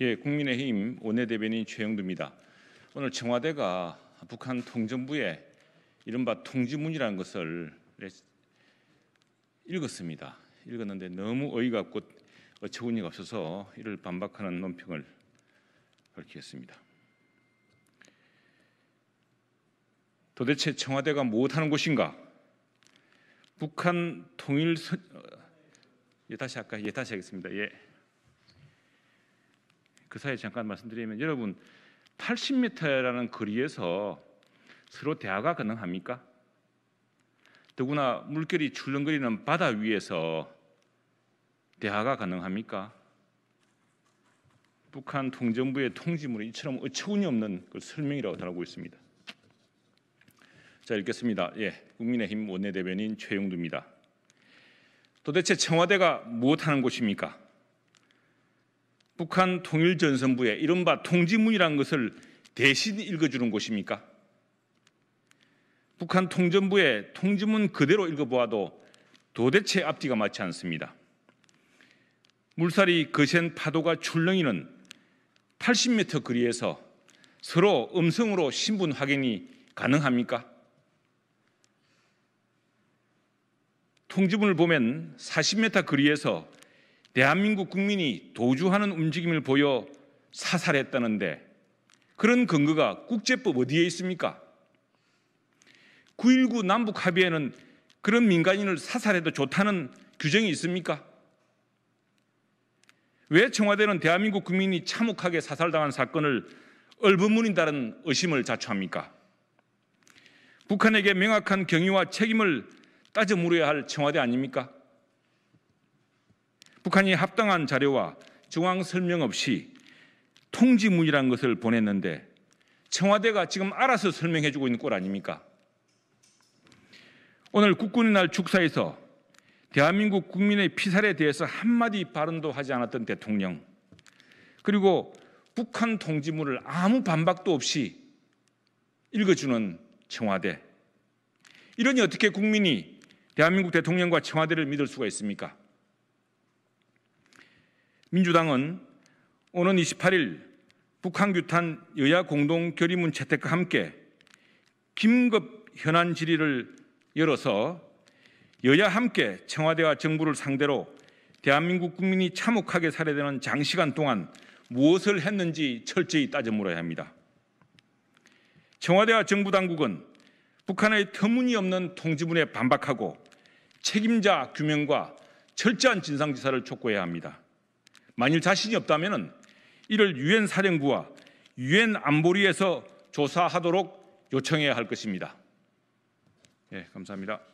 예, 국민의힘 원내대변인 최영두입니다. 오늘 청와대가 북한 통전부의 이른바 통지문이라는 것을 읽었습니다. 읽었는데 너무 어이가 없고 어처구니가 없어서 이를 반박하는 논평을 밝히겠습니다. 도대체 청와대가 무엇하는 곳인가? 북한 통일 선... 어, 예, 다시 할까? 예, 다시 하겠습니다. 예. 그 사이 에 잠깐 말씀드리면 여러분 80m라는 거리에서 서로 대화가 가능합니까? 더구나 물결이 출렁거리는 바다 위에서 대화가 가능합니까? 북한 통정부의 통지문은 이처럼 어처구니 없는 그 설명이라고 달고 있습니다. 자 읽겠습니다. 예, 국민의힘 원내대변인 최영두입니다. 도대체 청와대가 무엇하는 곳입니까? 북한 통일전선부의 이른바 통지문이라는 것을 대신 읽어주는 곳입니까? 북한 통전부의 통지문 그대로 읽어보아도 도대체 앞뒤가 맞지 않습니다. 물살이 거센 파도가 출렁이는 80m 거리에서 서로 음성으로 신분 확인이 가능합니까? 통지문을 보면 40m 거리에서 대한민국 국민이 도주하는 움직임을 보여 사살했다는데 그런 근거가 국제법 어디에 있습니까? 9.19 남북 합의에는 그런 민간인을 사살해도 좋다는 규정이 있습니까? 왜 청와대는 대한민국 국민이 참혹하게 사살당한 사건을 얼버무린다는 의심을 자초합니까? 북한에게 명확한 경위와 책임을 따져 물어야 할 청와대 아닙니까? 북한이 합당한 자료와 정황 설명 없이 통지문이라는 것을 보냈는데 청와대가 지금 알아서 설명해 주고 있는 꼴 아닙니까? 오늘 국군의 날 축사에서 대한민국 국민의 피살에 대해서 한마디 발언도 하지 않았던 대통령 그리고 북한 통지문을 아무 반박도 없이 읽어주는 청와대 이러니 어떻게 국민이 대한민국 대통령과 청와대를 믿을 수가 있습니까? 민주당은 오는 28일 북한 규탄 여야 공동 결의문 채택과 함께 긴급 현안 질의를 열어서 여야 함께 청와대와 정부를 상대로 대한민국 국민이 참혹하게 살해되는 장시간 동안 무엇을 했는지 철저히 따져 물어야 합니다. 청와대와 정부 당국은 북한의 터무니없는 통지문에 반박하고 책임자 규명과 철저한 진상지사를 촉구해야 합니다. 만일 자신이 없다면 이를 유엔 사령부와 유엔 안보리에서 조사하도록 요청해야 할 것입니다. 예, 네, 감사합니다.